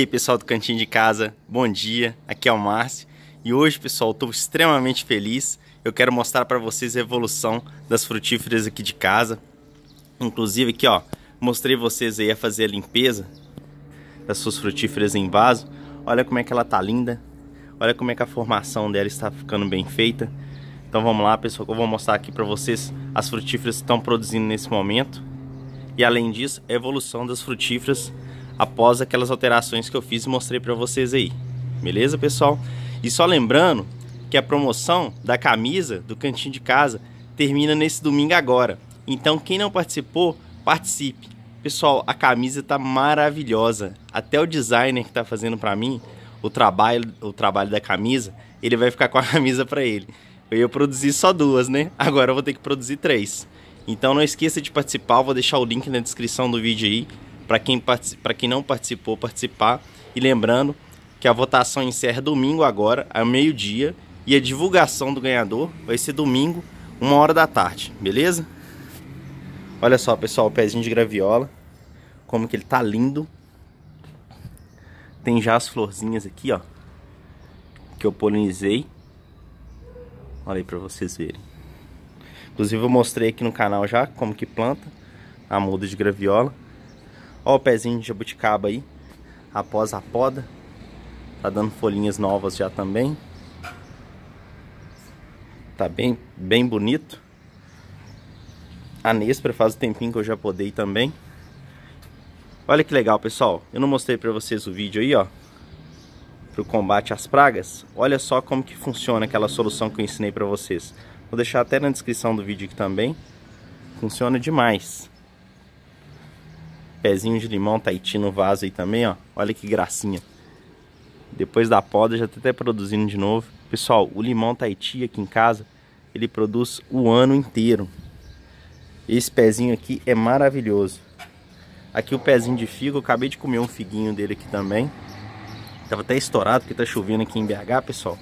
E aí pessoal do Cantinho de Casa, bom dia, aqui é o Márcio e hoje pessoal estou extremamente feliz, eu quero mostrar para vocês a evolução das frutíferas aqui de casa, inclusive aqui ó, mostrei vocês aí a fazer a limpeza das suas frutíferas em vaso, olha como é que ela tá linda, olha como é que a formação dela está ficando bem feita, então vamos lá pessoal, eu vou mostrar aqui para vocês as frutíferas que estão produzindo nesse momento e além disso a evolução das frutíferas após aquelas alterações que eu fiz e mostrei para vocês aí. Beleza, pessoal? E só lembrando que a promoção da camisa do cantinho de casa termina nesse domingo agora. Então quem não participou, participe. Pessoal, a camisa tá maravilhosa. Até o designer que tá fazendo para mim o trabalho, o trabalho da camisa, ele vai ficar com a camisa para ele. Eu ia produzir só duas, né? Agora eu vou ter que produzir três. Então não esqueça de participar, vou deixar o link na descrição do vídeo aí para quem, particip... quem não participou, participar. E lembrando que a votação encerra domingo agora, ao meio-dia, e a divulgação do ganhador vai ser domingo, uma hora da tarde, beleza? Olha só, pessoal, o pezinho de graviola, como que ele tá lindo. Tem já as florzinhas aqui, ó, que eu polinizei. Olha aí pra vocês verem. Inclusive eu mostrei aqui no canal já como que planta a muda de graviola. Olha o pezinho de jabuticaba aí, após a poda. Tá dando folhinhas novas já também. Tá bem, bem bonito. A Nespra faz o tempinho que eu já podei também. Olha que legal, pessoal. Eu não mostrei para vocês o vídeo aí, ó. Pro combate às pragas. Olha só como que funciona aquela solução que eu ensinei para vocês. Vou deixar até na descrição do vídeo aqui também. Funciona demais pezinho de limão taiti no vaso aí também, ó. Olha que gracinha. Depois da poda já tá até produzindo de novo. Pessoal, o limão taiti aqui em casa, ele produz o ano inteiro. Esse pezinho aqui é maravilhoso. Aqui o pezinho de figo, eu acabei de comer um figuinho dele aqui também. Tava até estourado porque tá chovendo aqui em BH, pessoal.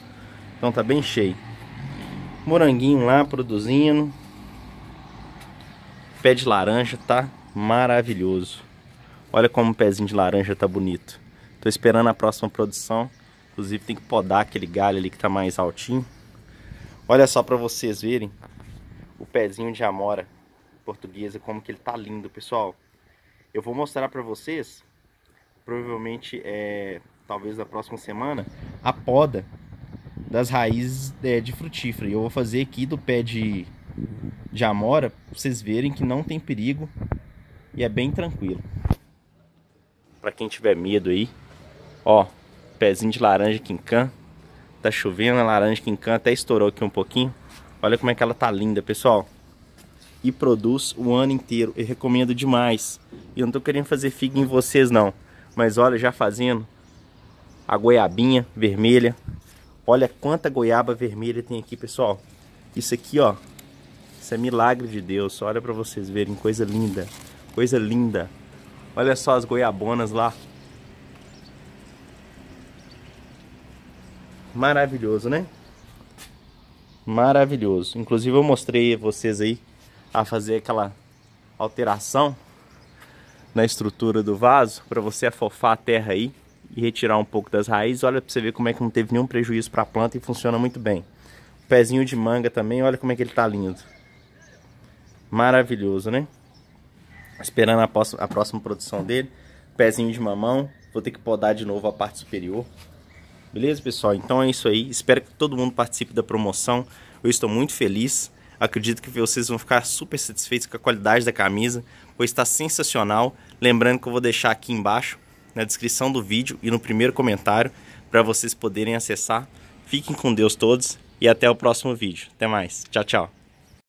Então tá bem cheio. Moranguinho lá produzindo. Pé de laranja tá maravilhoso. Olha como o pezinho de laranja tá bonito. Tô esperando a próxima produção. Inclusive tem que podar aquele galho ali que tá mais altinho. Olha só para vocês verem o pezinho de amora portuguesa, como que ele tá lindo, pessoal. Eu vou mostrar para vocês, provavelmente, é, talvez na próxima semana, a poda das raízes é, de frutífera. E eu vou fazer aqui do pé de, de amora, pra vocês verem que não tem perigo e é bem tranquilo. Para quem tiver medo aí, ó, pezinho de laranja quincã. Tá chovendo a laranja quincã, até estourou aqui um pouquinho. Olha como é que ela tá linda, pessoal. E produz o ano inteiro. Eu recomendo demais. E eu não tô querendo fazer figa em vocês, não. Mas olha, já fazendo a goiabinha vermelha. Olha quanta goiaba vermelha tem aqui, pessoal. Isso aqui, ó. Isso é milagre de Deus. Olha para vocês verem, coisa linda. Coisa linda. Olha só as goiabonas lá. Maravilhoso, né? Maravilhoso. Inclusive eu mostrei vocês aí a fazer aquela alteração na estrutura do vaso para você afofar a terra aí e retirar um pouco das raízes. Olha para você ver como é que não teve nenhum prejuízo para a planta e funciona muito bem. O pezinho de manga também, olha como é que ele tá lindo. Maravilhoso, né? Esperando a próxima, a próxima produção dele. Pezinho de mamão. Vou ter que podar de novo a parte superior. Beleza, pessoal? Então é isso aí. Espero que todo mundo participe da promoção. Eu estou muito feliz. Acredito que vocês vão ficar super satisfeitos com a qualidade da camisa, pois está sensacional. Lembrando que eu vou deixar aqui embaixo, na descrição do vídeo e no primeiro comentário, para vocês poderem acessar. Fiquem com Deus todos e até o próximo vídeo. Até mais. Tchau, tchau.